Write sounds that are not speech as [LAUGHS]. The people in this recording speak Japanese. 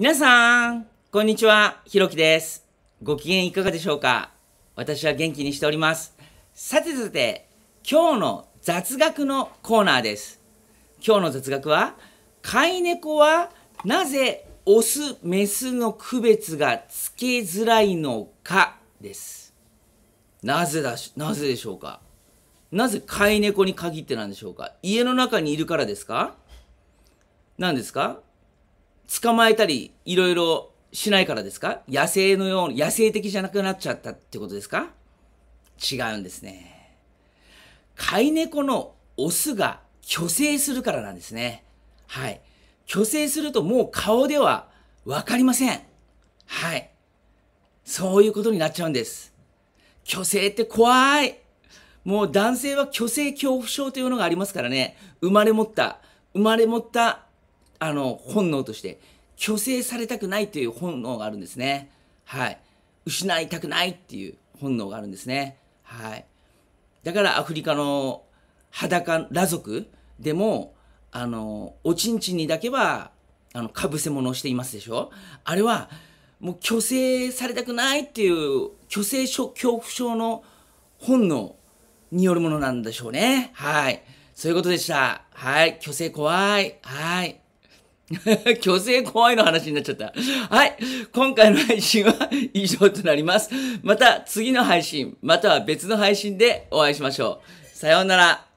皆さん、こんにちは、ひろきです。ご機嫌いかがでしょうか私は元気にしております。さてさて、今日の雑学のコーナーです。今日の雑学は、飼い猫はなぜオス、メスの区別がつけづらいのかです。なぜだし、なぜでしょうかなぜ飼い猫に限ってなんでしょうか家の中にいるからですか何ですか捕まえたり、いろいろしないからですか野生のように、野生的じゃなくなっちゃったってことですか違うんですね。飼い猫のオスが虚勢するからなんですね。はい。虚勢するともう顔ではわかりません。はい。そういうことになっちゃうんです。虚勢って怖い。もう男性は虚勢恐怖症というのがありますからね。生まれ持った、生まれ持ったあの本能として虚勢されたくないという本能があるんですねはい失いたくないっていう本能があるんですねはいだからアフリカの裸裸族でもあのおちんちんにだけはあのかぶせ物をしていますでしょあれはもう虚勢されたくないっていう虚勢恐怖症の本能によるものなんでしょうねはいそういうことでしたはい虚勢怖いはい虚 [LAUGHS] 勢怖いの話になっちゃった。はい。今回の配信は以上となります。また次の配信、または別の配信でお会いしましょう。さようなら。